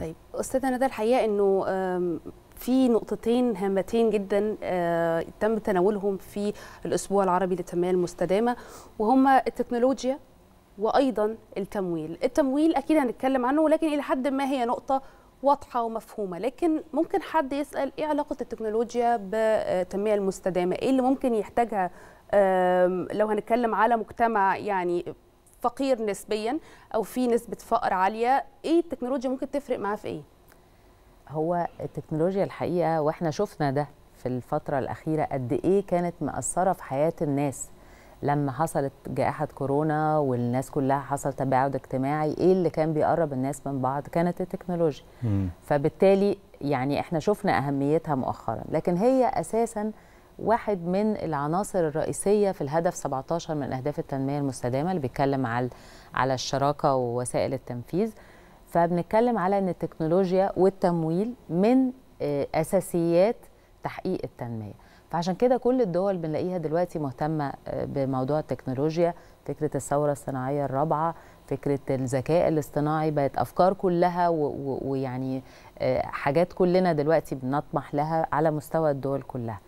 طيب استاذه ندى الحقيقه انه في نقطتين هامتين جدا آه، تم تناولهم في الاسبوع العربي للتنميه المستدامه وهما التكنولوجيا وايضا التمويل التمويل اكيد هنتكلم عنه ولكن الى حد ما هي نقطه واضحه ومفهومه لكن ممكن حد يسال ايه علاقه التكنولوجيا بالتنميه المستدامه ايه اللي ممكن يحتاجها لو هنتكلم على مجتمع يعني فقير نسبيا او في نسبه فقر عاليه ايه التكنولوجيا ممكن تفرق معاه في ايه هو التكنولوجيا الحقيقه واحنا شفنا ده في الفتره الاخيره قد ايه كانت مأثره في حياه الناس لما حصلت جائحة كورونا والناس كلها حصل تباعد اجتماعي ايه اللي كان بيقرب الناس من بعض كانت التكنولوجيا مم. فبالتالي يعني احنا شفنا اهميتها مؤخرا لكن هي اساسا واحد من العناصر الرئيسيه في الهدف 17 من اهداف التنميه المستدامه اللي بيتكلم على على الشراكه ووسائل التنفيذ فبنتكلم على ان التكنولوجيا والتمويل من آه، اساسيات تحقيق التنميه فعشان كده كل الدول بنلاقيها دلوقتي مهتمه آه، بموضوع التكنولوجيا فكره الثوره الصناعيه الرابعه فكره الذكاء الاصطناعي بقت افكار كلها ويعني آه، حاجات كلنا دلوقتي بنطمح لها على مستوى الدول كلها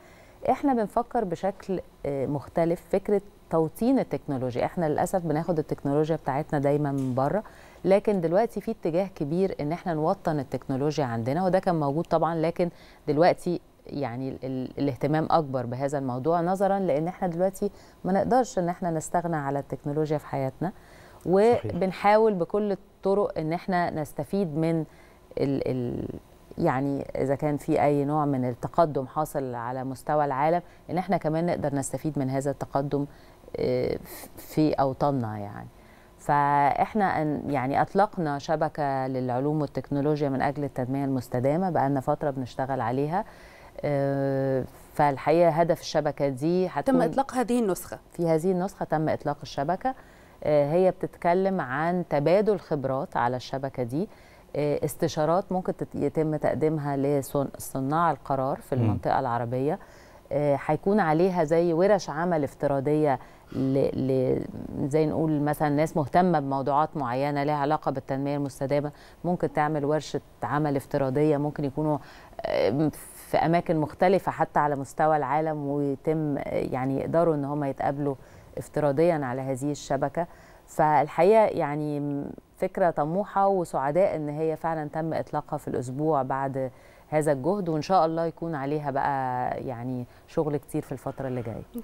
احنا بنفكر بشكل آه، مختلف فكره توطين التكنولوجيا احنا للاسف بناخد التكنولوجيا بتاعتنا دايما من بره لكن دلوقتي في اتجاه كبير ان احنا نوطن التكنولوجيا عندنا وده كان موجود طبعا لكن دلوقتي يعني الاهتمام اكبر بهذا الموضوع نظرا لان احنا دلوقتي ما نقدرش ان احنا نستغنى على التكنولوجيا في حياتنا وبنحاول بكل الطرق ان احنا نستفيد من ال ال يعني اذا كان في اي نوع من التقدم حاصل على مستوى العالم ان احنا كمان نقدر نستفيد من هذا التقدم آه، في اوطاننا يعني فاحنا يعني اطلقنا شبكه للعلوم والتكنولوجيا من اجل التنميه المستدامه بقالنا فتره بنشتغل عليها آه، فالحقيقه هدف الشبكه دي تم اطلاق هذه النسخه في هذه النسخه تم اطلاق الشبكه آه، هي بتتكلم عن تبادل خبرات على الشبكه دي آه، استشارات ممكن يتم تقديمها لصناع القرار في المنطقة العربية آه، هيكون عليها زي ورش عمل افتراضية ل... ل... زي نقول مثلا ناس مهتمة بموضوعات معينة لها علاقة بالتنمية المستدامة ممكن تعمل ورشة عمل افتراضية ممكن يكونوا آه، في أماكن مختلفة حتى على مستوى العالم ويتم يعني يقدروا إن هم يتقابلوا افتراضيا على هذه الشبكة فالحقيقة يعني فكره طموحه وسعداء ان هي فعلا تم اطلاقها في الاسبوع بعد هذا الجهد وان شاء الله يكون عليها بقى يعني شغل كتير في الفتره اللي جايه